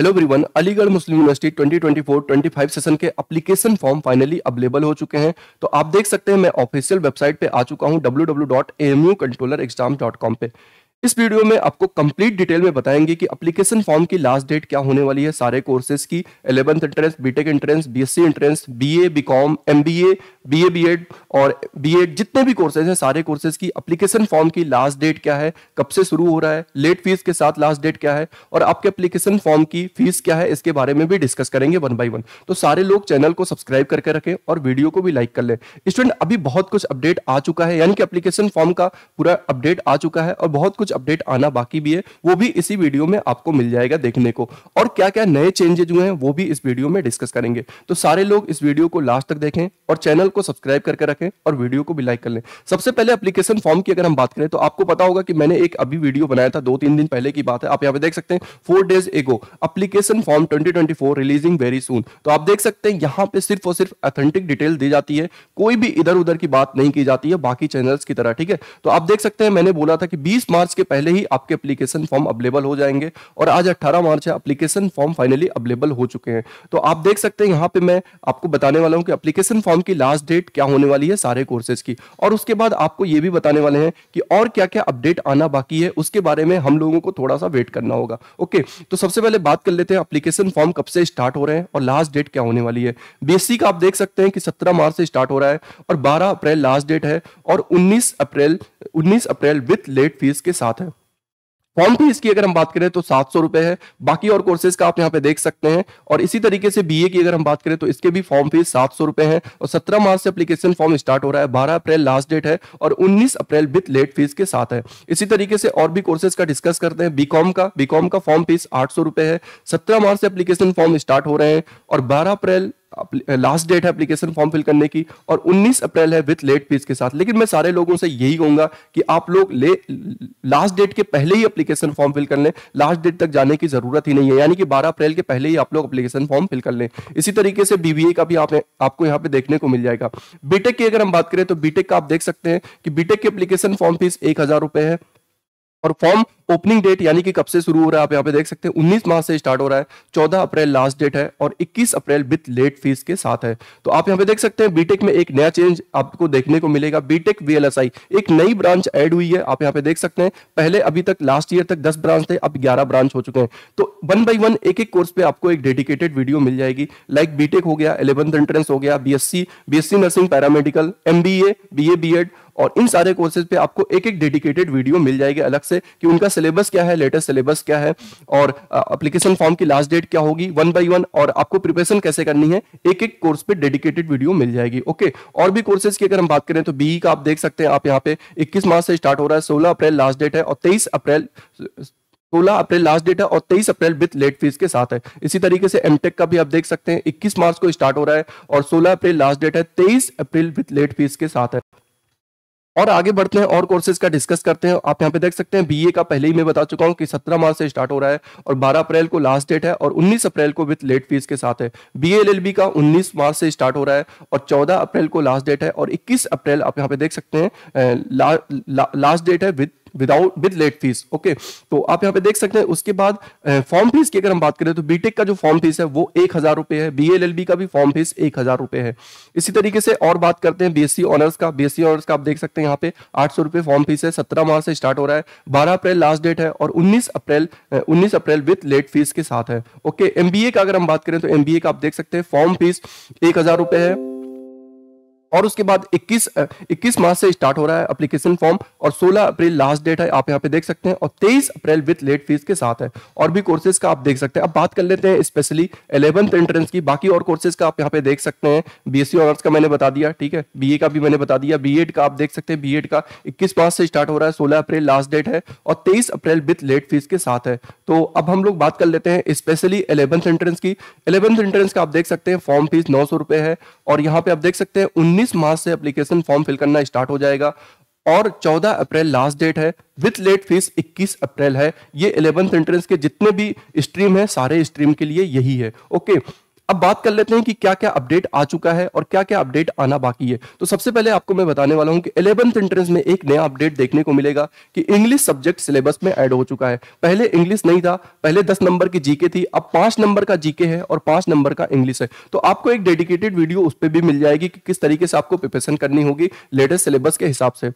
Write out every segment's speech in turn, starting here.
hello everyone Aligarh Muslim University 2024-25 session के application form finally available हो चुके हैं तो आप देख सकते हैं मैं ऑफिशियल वेबसाइट पे आ चुका हूं www.amucontrollerexam.com पे इस वीडियो में आपको कंप्लीट डिटेल में बताएंगे कि एप्लीकेशन फॉर्म की लास्ट डेट क्या होने वाली है सारे कोर्सेज की eleventh entrance BTech entrance BSc entrance BA BCom MBA BA BEd और बीएड जितने भी कोर्सेज हैं सारे कोर्सेज की एप्लीकेशन फॉर्म की लास्ट डेट क्या है कब से शुरू हो रहा है लेट फीस के साथ लास्ट डेट क्या है और आपके एप्लीकेशन फॉर्म की फीस क्या है इसके बारे में भी डिस्कस करेंगे वन बाई वन तो सारे लोग चैनल को सब्सक्राइब करके रखें और वीडियो को भी लाइक कर लें स्टूडेंट अभी बहुत कुछ अपडेट आ चुका है यानी कि अप्लीकेशन फॉर्म का पूरा अपडेट आ चुका है और बहुत कुछ अपडेट आना बाकी भी है वो भी इसी वीडियो में आपको मिल जाएगा देखने को और क्या क्या नए चेंजेज हुए हैं वो भी इस वीडियो में डिस्कस करेंगे तो सारे लोग इस वीडियो को लास्ट तक देखें और चैनल को सब्सक्राइब करके रखें और वीडियो को भी लाइक कर लें सबसे पहले एप्लीकेशन फॉर्म की अगर हम बात करें तो आपको पता होगा कि मैंने एक अभी वीडियो बनाया था दो तीन दिन पहले की बात है आप यहाँ पे देख सकते हैं four days ago application form twenty releasing very soon तो आप देख सकते हैं यहाँ पे सिर्फ और सिर्फ ऑथेंटिक डिटेल दी जाती है कोई भी इधर उधर की बात नहीं की जाती है बाकी चैनल्स की तरह ठीक है तो आप देख सकते हैं मैंने बोला था कि बीस मार्च के पहले ही आपके एप्लीकेशन फॉर्म अवेलेबल हो जाएंगे और आज अट्ठारह मार्च है एप्लीकेशन फॉर्म फाइनली अवेलेबल हो चुके हैं तो आप देख सकते हैं यहाँ पे मैं आपको बताने वाला हूँ कि एप्लीकेशन फॉर्म की लास्ट लास्ट डेट क्या होने वाली है सारे कोर्सेज की और उसके बाद आपको ये भी बताने वाले हैं कि और क्या क्या अपडेट आना बाकी है उसके बारे में हम लोगों को थोड़ा सा वेट करना होगा ओके तो सबसे पहले बात कर लेते हैं अप्लीकेशन फॉर्म कब से स्टार्ट हो रहे हैं और लास्ट डेट क्या होने वाली है बीएससी का आप देख सकते हैं कि सत्रह मार्च से स्टार्ट हो रहा है और बारह अप्रैल लास्ट डेट है और उन्नीस अप्रैल उन्नीस अप्रैल विथ लेट फीस के साथ है फॉर्म फीस की अगर हम बात करें तो सात सौ रुपए है बाकी और कोर्सेज का आप यहाँ पे देख सकते हैं और इसी तरीके से बीए की अगर हम बात करें तो इसके भी फॉर्म फीस सात सौ रुपए है और सत्रह मार्च से अप्लीकेशन फॉर्म स्टार्ट हो रहा है बारह अप्रैल लास्ट डेट है और उन्नीस अप्रैल विथ लेट फीस के साथ है इसी तरीके से और भी कोर्सेज का डिस्कस करते हैं बीकॉम का बीकॉम का फॉर्म फीस आठ है सत्रह मार्च से अप्लीकेशन फॉर्म स्टार्ट हो रहे हैं और बारह अप्रैल लास्ट डेट uh, है एप्लीकेशन फॉर्म फिल करने की और 19 अप्रैल है विथ लेट फीस के साथ लेकिन मैं सारे लोगों से यही कहूंगा कि आप लोग ले लास्ट डेट के पहले ही एप्लीकेशन फॉर्म फिल कर लें लास्ट डेट तक जाने की जरूरत ही नहीं है यानी कि 12 अप्रैल के पहले ही आप लोग एप्लीकेशन फॉर्म फिल कर लें इसी तरीके से बीबीए का भी आप, आपको यहाँ पे देखने को मिल जाएगा बीटेक की अगर हम बात करें तो बीटेक का आप देख सकते हैं कि बीटेक की एप्लीकेशन फॉर्म फीस एक है और फॉर्म ओपनिंग डेट यानी कि कब से शुरू हो रहा है आप यहाँ पे देख सकते हैं उन्नीस मार्च से स्टार्ट हो रहा है चौदह अप्रैल लास्ट डेट है और इक्कीस अप्रैल विथ लेट फीस के साथ है तो आप यहाँ पे देख सकते हैं बीटेक में एक नया चेंज आपको देखने को मिलेगा बीटेक वीएलएसआई एक नई ब्रांच एड हुई है आप यहाँ पे देख सकते हैं पहले अभी तक लास्ट ईयर तक दस ब्रांच थे अब ग्यारह ब्रांच हो चुके हैं तो वन बाई वन एक एक कोर्स पे आपको एक डेडिकेटेड वीडियो मिल जाएगी लाइक बीटेक हो गया इलेवंथ एंट्रेंस हो गया B S nursing paramedical MBA BA BEd और इन सारे कोर्सेज पे आपको एक एक डेडिकेटेड वीडियो मिल जाएगी अलग से कि उनका सिलेबस क्या है लेटेस्ट सिलेबस क्या है और अप्लीकेशन फॉर्म की लास्ट डेट क्या होगी वन बाई वन और आपको प्रिपरेशन कैसे करनी है एक एक कोर्स पे डेडिकेटेड वीडियो मिल जाएगी ओके और भी कोर्सेज की अगर हम बात करें तो बीई e का आप देख सकते हैं आप यहाँ पे इक्कीस मार्च से स्टार्ट हो रहा है सोलह अप्रैल लास्ट डेट है और तेईस अप्रैल सोलह अप्रैल लास्ट डेट है और तेईस अप्रैल विथ लेट फीस के साथ है इसी तरीके से एमटेक का भी आप देख सकते हैं इक्कीस मार्च को स्टार्ट हो रहा है और सोलह अप्रैल लास्ट डेट है तेईस अप्रैल विथ लेट फीस के साथ है और आगे बढ़ते हैं और कोर्सेज का डिस्कस करते हैं आप यहाँ पे देख सकते हैं बीए का पहले ही मैं बता चुका हूँ कि 17 मार्च से स्टार्ट हो रहा है और 12 अप्रैल को लास्ट डेट है और 19 अप्रैल को विथ लेट फीस के साथ है बीएलएलबी का 19 मार्च से स्टार्ट हो रहा है और 14 अप्रैल को लास्ट डेट है और 21 अप्रैल आप यहाँ पे देख सकते हैं लास्ट डेट है with without with late fees okay तो आप यहाँ पे देख सकते हैं उसके बाद फॉर्म फीस की अगर हम बात करें तो बीटेक का जो फॉर्म फीस है वो एक हजार रुपए है बी का भी फॉर्म फीस एक हजार रुपए है इसी तरीके से और बात करते हैं बीएससी ऑनर्स का बीएससी ऑनर्स का आप देख सकते हैं यहाँ पे आठ सौ रुपए फॉर्म फीस है सत्रह मार्च से स्टार्ट हो रहा है बारह अप्रैल लास्ट डेट है और उन्नीस अप्रैल उन्नीस अप्रैल विथ लेट फीस के साथ है ओके एमबीए का अगर हम बात करें तो एमबीए का आप देख सकते हैं फॉर्म फीस एक हजार रुपए है और उसके बाद 21 21 मार्च से स्टार्ट हो रहा है अप्लीकेशन फॉर्म और 16 अप्रैल लास्ट डेट है आप यहाँ पे देख सकते हैं और 23 अप्रैल विथ लेट फीस के साथ है और भी कोर्सेज का आप देख सकते हैं अब बात कर लेते हैं स्पेशली इलेवंथ एंट्रेंस की बाकी और कोर्सेज का आप यहाँ पे देख सकते हैं बीएससी ऑनर्स e का मैंने बता दिया ठीक है बीए का भी मैंने बता दिया बी का आप देख सकते हैं बी का इक्कीस मार्च से स्टार्ट हो रहा है सोलह अप्रैल लास्ट डेट है और तेईस अप्रैल विथ लेट फीस के साथ है तो अब हम लोग बात कर लेते हैं स्पेशली इलेवंथ एंट्रेंस की इलेवंथ एंट्रेंस का आप देख सकते हैं फॉर्म फीस नौ है और यहाँ पे आप देख सकते हैं उन्नीस 19 मार्च से एप्लीकेशन फॉर्म फिल करना स्टार्ट हो जाएगा और 14 अप्रैल लास्ट डेट है विथ लेट फीस 21 अप्रैल है ये इलेवंथ एंट्रेंस के जितने भी स्ट्रीम है सारे स्ट्रीम के लिए यही है ओके okay, अब बात कर लेते हैं कि क्या क्या अपडेट आ चुका है और क्या क्या अपडेट आना बाकी है तो सबसे पहले आपको मैं बताने वाला हूं कि इलेवंथ एंट्रेंस में एक नया अपडेट देखने को मिलेगा कि इंग्लिश सब्जेक्ट सिलेबस में ऐड हो चुका है पहले इंग्लिश नहीं था पहले दस नंबर की जीके थी अब पांच नंबर का जीके है और पांच नंबर का इंग्लिश है तो आपको एक डेडिकेटेड वीडियो उस पर भी मिल जाएगी कि किस तरीके से आपको प्रिपरेशन करनी होगी लेटेस्ट सिलेबस के हिसाब से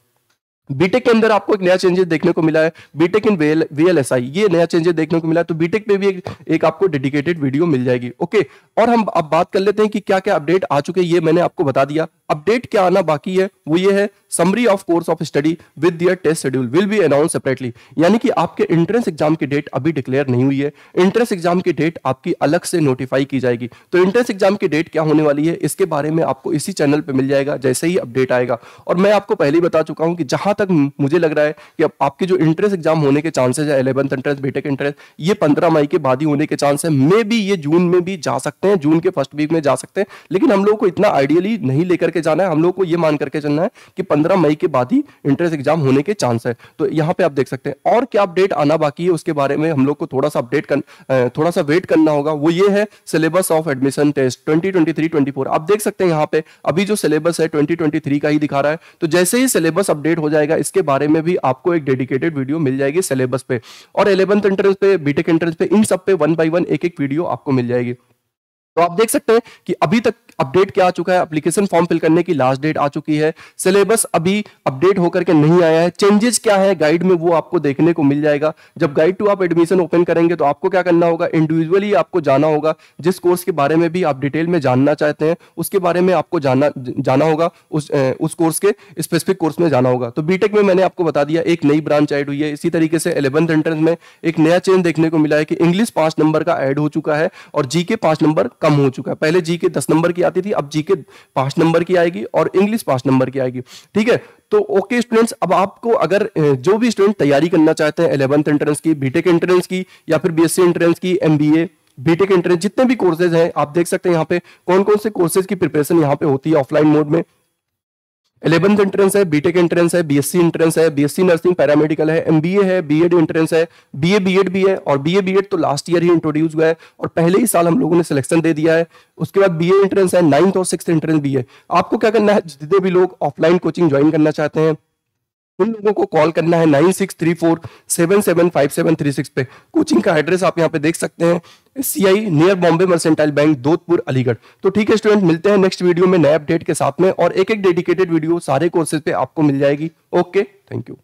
बीटेक e के अंदर आपको एक नया चेंजेस देखने को मिला है बीटेक इन वीएलएसआई ये नया चेंजेस देखने को मिला है तो बीटेक e पे भी एक, एक आपको डेडिकेटेड वीडियो मिल जाएगी ओके और हम अब बात कर लेते हैं कि क्या क्या अपडेट आ चुके हैं ये मैंने आपको बता दिया अपडेट क्या आना बाकी है वो ये है summary of course of study with their test schedule will be announce separately यानी कि आपके एंट्रेंस एग्जाम की डेट अभी डिक्लेयर नहीं हुई है एंट्रेंस एग्जाम की डेट आपकी अलग से नोटिफाई की जाएगी तो एंट्रेंस एग्जाम की डेट क्या होने वाली है इसके बारे में आपको इसी चैनल पर मिल जाएगा जैसे ही अपडेट आएगा और मैं आपको पहले ही बता चुका हूँ कि जहां तक मुझे लग रहा है कि अब आपके जो एंट्रेंस एग्जाम होने के चांसेज है इलेवंथ एंट्रेंस बीटेक एंट्रेंस ये पंद्रह मई के बाद ही होने के चांस है मे बी ये जून में भी जा सकते हैं जून के फर्स्ट वीक में जा सकते हैं लेकिन हम लोगों को इतना आइडियली नहीं लेकर करके जाना है हम लोग को ये मान करके चलना है कि पंद्रह मई के बाद ही इंट्रेंस एग्जाम होने के चांस है तो यहाँ पे आप देख सकते हैं और क्या अपडेट आना बाकी है उसके बारे में हम लोग को थोड़ा सा अपडेट कर थोड़ा सा वेट करना होगा वो ये है syllabus of admission test twenty twenty आप देख सकते हैं यहाँ पे अभी जो सिलेबस है ट्वेंटी का ही दिखा रहा है तो जैसे ही सिलेबस अपडेट हो जाएगा इसके बारे में भी आपको एक डेडिकेटेड वीडियो मिल जाएगी सिलेबस पे और इलेवंथ एंट्रेंस पे बीटेक एंट्रेंस पे इन सब पे वन बाई वन एक एक वीडियो आपको मिल जाएगी तो आप देख सकते हैं कि अभी तक अपडेट क्या आ चुका है एप्लीकेशन फॉर्म फिल करने की लास्ट डेट आ चुकी है सिलेबस अभी अपडेट होकर के नहीं आया है चेंजेस क्या है गाइड में वो आपको देखने को मिल जाएगा जब गाइड टू आप एडमिशन ओपन करेंगे तो आपको क्या करना होगा इंडिविजुअली आपको जाना होगा जिस कोर्स के बारे में भी आप डिटेल में जानना चाहते हैं उसके बारे में आपको जाना जाना होगा उस उस कोर्स के स्पेसिफिक कोर्स में जाना होगा तो बीटेक में मैंने आपको बता दिया एक नई ब्रांच एड हुई है इसी तरीके से इलेवंथ एंट्रेंस में एक नया चेंज देखने को मिला है कि इंग्लिश पांच नंबर का एड हो चुका है और जी के पांच नंबर का कम हो चुका है पहले जी के दस नंबर की आती थी अब जी के पांच नंबर की आएगी और इंग्लिश पांच नंबर की आएगी ठीक है तो ओके स्टूडेंट्स अब आपको अगर जो भी स्टूडेंट तैयारी करना चाहते हैं इलेवंथ एंट्रेंस की बीटेक एंट्रेंस की या फिर बीएससी एंट्रेंस की एमबीए बीटेक एंट्रेंस जितने भी कोर्सेज हैं आप देख सकते हैं यहाँ पे कौन कौन से कोर्सेज की प्रिपरेशन यहाँ पे होती है ऑफलाइन मोड में इलेवंथ एंट्रेंस है बीटेक एंट्रेंस है बीएससी एंट्रेंस है बीएससी नर्सिंग पैरामेडिकल है एमबीए है बीएड एंट्रेंस है बीए बीएड भी है और बीए बीएड तो लास्ट ईयर ही इंट्रोड्यूस हुआ है और पहले ही साल हम लोगों ने सिलेक्शन दे दिया है उसके बाद बीए एंट्रेंस है नाइन्थ और सिक्स एंट्रेंस भी है आपको क्या करना है जितने भी लोग ऑफलाइन कोचिंग ज्वाइन करना चाहते हैं उन लोगों को कॉल करना है nine six three four seven seven five seven three six पे कोचिंग का एड्रेस आप यहाँ पे देख सकते हैं C I near Bombay Mercantile Bank Dodhpur Aligarh तो ठीक है स्टूडेंट मिलते हैं नेक्स्ट वीडियो में नए अपडेट के साथ में और एक एक डेडिकेटेड वीडियो सारे कोर्सेज पे आपको मिल जाएगी ओके थैंक यू